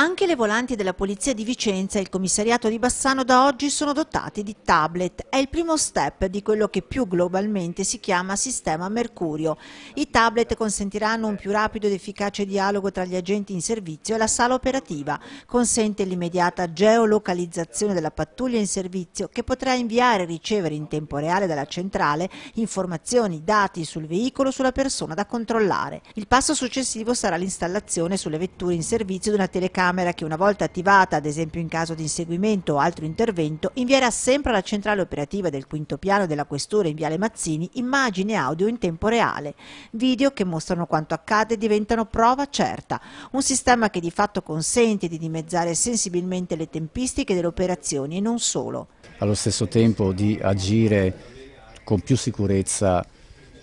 Anche le volanti della Polizia di Vicenza e il commissariato di Bassano da oggi sono dotati di tablet. È il primo step di quello che più globalmente si chiama sistema Mercurio. I tablet consentiranno un più rapido ed efficace dialogo tra gli agenti in servizio e la sala operativa. Consente l'immediata geolocalizzazione della pattuglia in servizio che potrà inviare e ricevere in tempo reale dalla centrale informazioni, dati sul veicolo, sulla persona da controllare. Il passo successivo sarà l'installazione sulle vetture in servizio di una telecamera telecamera che una volta attivata, ad esempio in caso di inseguimento o altro intervento, invierà sempre alla centrale operativa del quinto piano della questura in Viale Mazzini immagini e audio in tempo reale, video che mostrano quanto accade diventano prova certa, un sistema che di fatto consente di dimezzare sensibilmente le tempistiche delle operazioni e non solo. Allo stesso tempo di agire con più sicurezza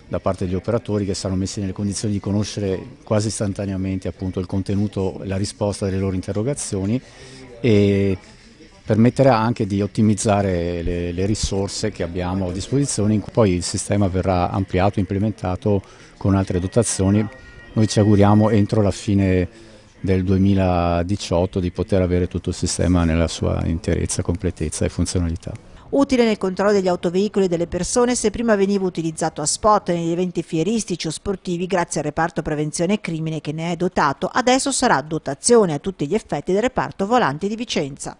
da parte degli operatori che saranno messi nelle condizioni di conoscere quasi istantaneamente appunto, il contenuto e la risposta delle loro interrogazioni e permetterà anche di ottimizzare le, le, risorse che abbiamo a disposizione, poi il sistema verrà ampliato, implementato con altre dotazioni. Noi ci auguriamo entro la fine del 2018 di poter avere tutto il sistema nella sua interezza, completezza e funzionalità utile nel controllo degli autoveicoli e delle persone se prima veniva utilizzato a spot negli eventi fieristici o sportivi grazie al reparto prevenzione crimine che ne è dotato, adesso sarà dotazione a tutti gli effetti del reparto volante di Vicenza.